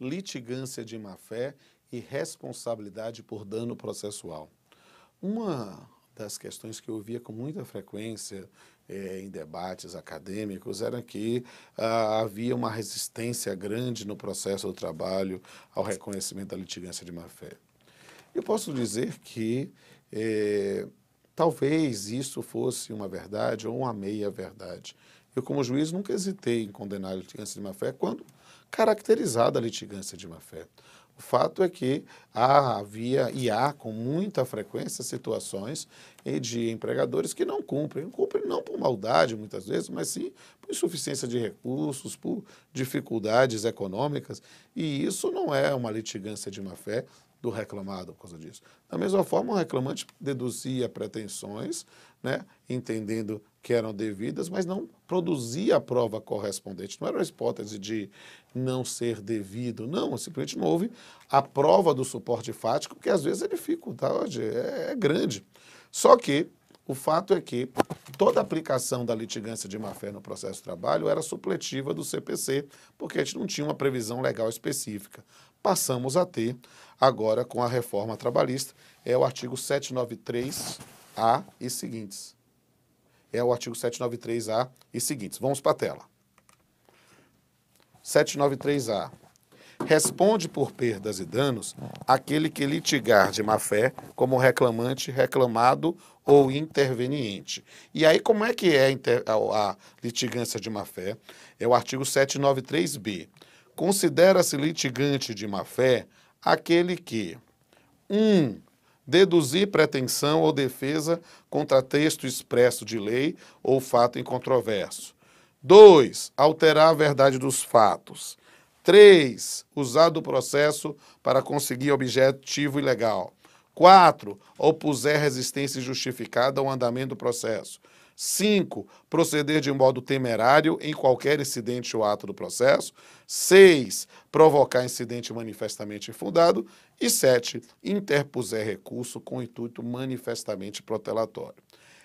litigância de má-fé e responsabilidade por dano processual. Uma das questões que eu via com muita frequência é, em debates acadêmicos era que ah, havia uma resistência grande no processo do trabalho ao reconhecimento da litigância de má-fé. Eu posso dizer que é, talvez isso fosse uma verdade ou uma meia-verdade. Eu, como juiz, nunca hesitei em condenar a litigância de má-fé quando caracterizada a litigância de má-fé. O fato é que havia e há com muita frequência situações de empregadores que não cumprem. Não cumprem não por maldade, muitas vezes, mas sim por insuficiência de recursos, por dificuldades econômicas. E isso não é uma litigância de má-fé do reclamado por causa disso. Da mesma forma, o reclamante deduzia pretensões né, entendendo que eram devidas, mas não produzia a prova correspondente. Não era uma hipótese de não ser devido, não, simplesmente não houve a prova do suporte fático, porque às vezes a dificuldade é, é grande. Só que o fato é que toda aplicação da litigância de má-fé no processo de trabalho era supletiva do CPC, porque a gente não tinha uma previsão legal específica. Passamos a ter agora com a reforma trabalhista, é o artigo 793 a e seguintes. É o artigo 793A e seguintes. Vamos para a tela. 793A. Responde por perdas e danos aquele que litigar de má fé como reclamante, reclamado ou interveniente. E aí, como é que é a litigância de má fé? É o artigo 793B. Considera-se litigante de má fé aquele que 1. Um, deduzir pretensão ou defesa contra texto expresso de lei ou fato incontroverso. 2. Alterar a verdade dos fatos. 3. Usar do processo para conseguir objetivo ilegal. 4. Opuser resistência injustificada ao andamento do processo. 5. Proceder de modo temerário em qualquer incidente ou ato do processo. 6. Provocar incidente manifestamente infundado. E 7. Interpuser recurso com intuito manifestamente protelatório.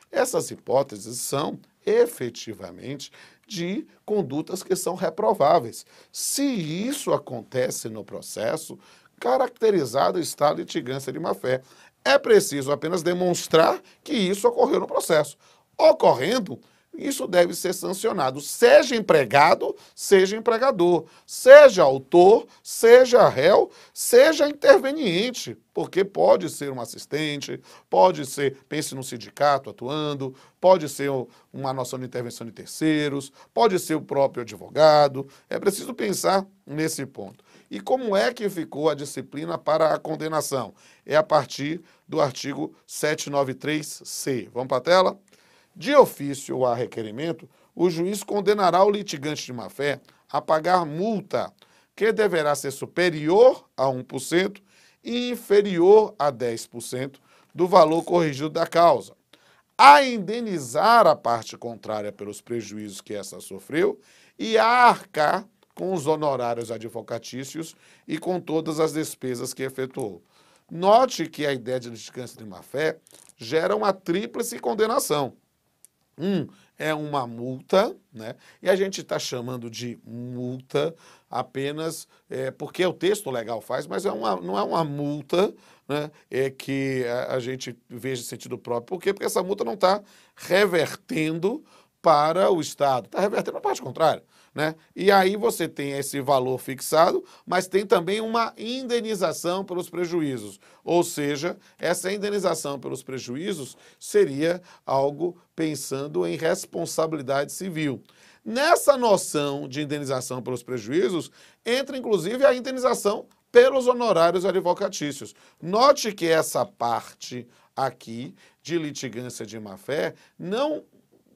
Essas hipóteses são efetivamente de condutas que são reprováveis. Se isso acontece no processo, caracterizado está a litigância de má-fé. É preciso apenas demonstrar que isso ocorreu no processo ocorrendo, isso deve ser sancionado, seja empregado, seja empregador, seja autor, seja réu, seja interveniente, porque pode ser um assistente, pode ser, pense no sindicato atuando, pode ser uma noção de intervenção de terceiros, pode ser o próprio advogado. É preciso pensar nesse ponto. E como é que ficou a disciplina para a condenação? É a partir do artigo 793C. Vamos para a tela? De ofício ou a requerimento, o juiz condenará o litigante de má-fé a pagar multa, que deverá ser superior a 1% e inferior a 10% do valor corrigido da causa, a indenizar a parte contrária pelos prejuízos que essa sofreu e a arcar com os honorários advocatícios e com todas as despesas que efetuou. Note que a ideia de litigância de má-fé gera uma tríplice condenação. Um é uma multa, né? e a gente está chamando de multa apenas é, porque o texto legal faz, mas é uma, não é uma multa né? é que a, a gente veja sentido próprio. Por quê? Porque essa multa não está revertendo para o Estado. Está revertendo a parte contrária. Né? E aí você tem esse valor fixado, mas tem também uma indenização pelos prejuízos. Ou seja, essa indenização pelos prejuízos seria algo pensando em responsabilidade civil. Nessa noção de indenização pelos prejuízos, entra inclusive a indenização pelos honorários advocatícios. Note que essa parte aqui de litigância de má-fé não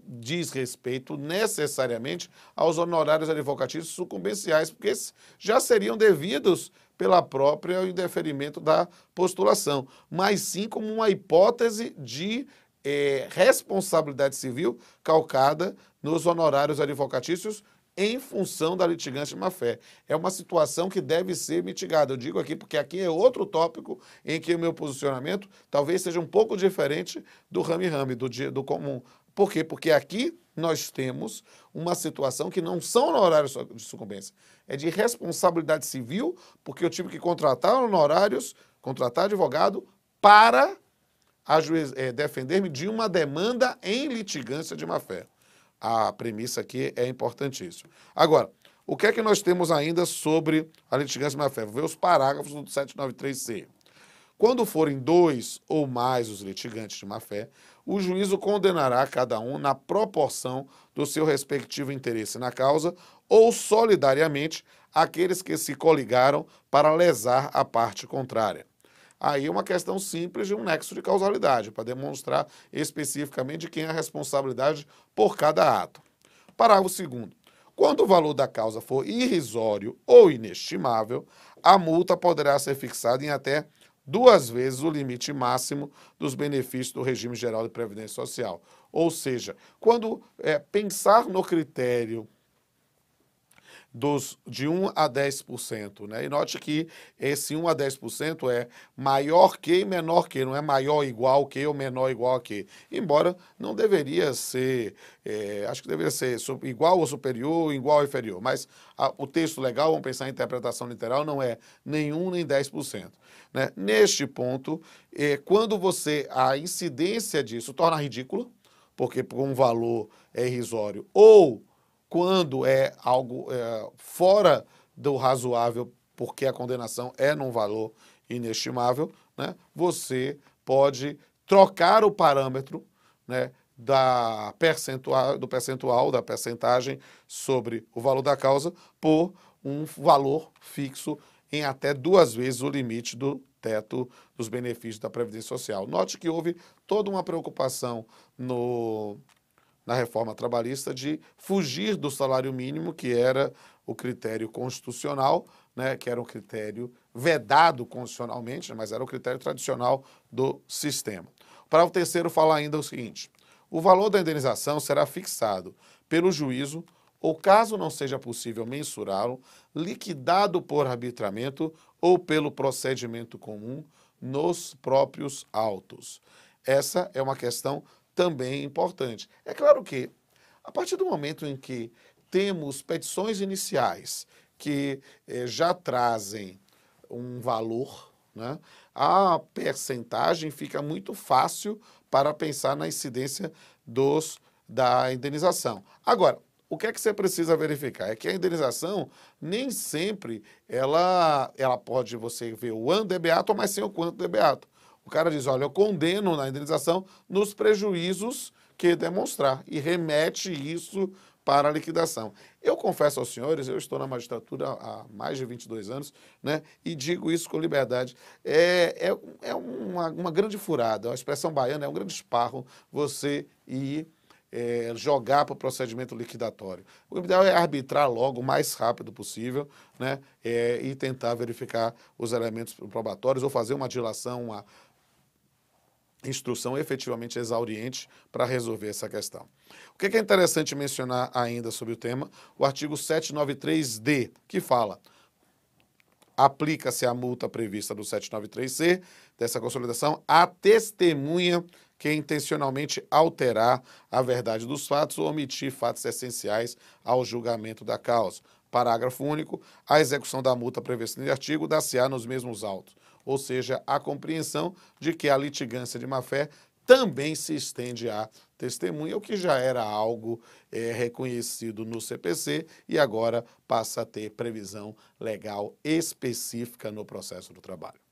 diz respeito necessariamente aos honorários advocatícios sucumbenciais, porque já seriam devidos pela própria indeferimento da postulação, mas sim como uma hipótese de é, responsabilidade civil calcada nos honorários advocatícios em função da litigante de má-fé. É uma situação que deve ser mitigada. Eu digo aqui porque aqui é outro tópico em que o meu posicionamento talvez seja um pouco diferente do rame-rame, do, do comum por quê? Porque aqui nós temos uma situação que não são honorários de sucumbência, é de responsabilidade civil, porque eu tive que contratar honorários, contratar advogado para é, defender-me de uma demanda em litigância de má-fé. A premissa aqui é importantíssima. Agora, o que é que nós temos ainda sobre a litigância de má-fé? Vou ver os parágrafos do 793C. Quando forem dois ou mais os litigantes de má-fé, o juízo condenará cada um na proporção do seu respectivo interesse na causa ou solidariamente aqueles que se coligaram para lesar a parte contrária. Aí é uma questão simples de um nexo de causalidade, para demonstrar especificamente quem é a responsabilidade por cada ato. Parágrafo 2. Quando o valor da causa for irrisório ou inestimável, a multa poderá ser fixada em até duas vezes o limite máximo dos benefícios do regime geral de previdência social. Ou seja, quando é, pensar no critério dos, de 1 a 10%. Né? E note que esse 1 a 10% é maior que e menor que, não é maior igual que ou menor igual que. Embora não deveria ser, é, acho que deveria ser igual ou superior, igual ou inferior. Mas a, o texto legal, vamos pensar em interpretação literal, não é nenhum nem 10%. Né? Neste ponto, é, quando você, a incidência disso torna ridícula, porque por um valor é irrisório, ou quando é algo é, fora do razoável, porque a condenação é num valor inestimável, né, você pode trocar o parâmetro né, da percentual, do percentual, da percentagem sobre o valor da causa por um valor fixo em até duas vezes o limite do teto dos benefícios da Previdência Social. Note que houve toda uma preocupação no na reforma trabalhista de fugir do salário mínimo, que era o critério constitucional, né, que era um critério vedado constitucionalmente, mas era o critério tradicional do sistema. Para o terceiro falar ainda o seguinte: o valor da indenização será fixado pelo juízo ou, caso não seja possível mensurá-lo, liquidado por arbitramento ou pelo procedimento comum nos próprios autos. Essa é uma questão também importante. É claro que, a partir do momento em que temos petições iniciais que eh, já trazem um valor, né, a percentagem fica muito fácil para pensar na incidência dos da indenização. Agora, o que é que você precisa verificar? É que a indenização nem sempre ela, ela pode você ver o ano debeato, mas sem o quanto debeato. O cara diz, olha, eu condeno na indenização nos prejuízos que demonstrar e remete isso para a liquidação. Eu confesso aos senhores, eu estou na magistratura há mais de 22 anos, né, e digo isso com liberdade, é, é, é uma, uma grande furada, a expressão baiana é um grande esparro você ir é, jogar para o procedimento liquidatório. O ideal é arbitrar logo, o mais rápido possível, né? É, e tentar verificar os elementos probatórios ou fazer uma dilação, uma instrução efetivamente exauriente para resolver essa questão. O que é interessante mencionar ainda sobre o tema? O artigo 793D, que fala aplica-se a multa prevista do 793C dessa consolidação à testemunha que intencionalmente alterar a verdade dos fatos ou omitir fatos essenciais ao julgamento da causa. Parágrafo único. A execução da multa prevista no artigo dá-se-á nos mesmos autos ou seja, a compreensão de que a litigância de má-fé também se estende à testemunha, o que já era algo é, reconhecido no CPC e agora passa a ter previsão legal específica no processo do trabalho.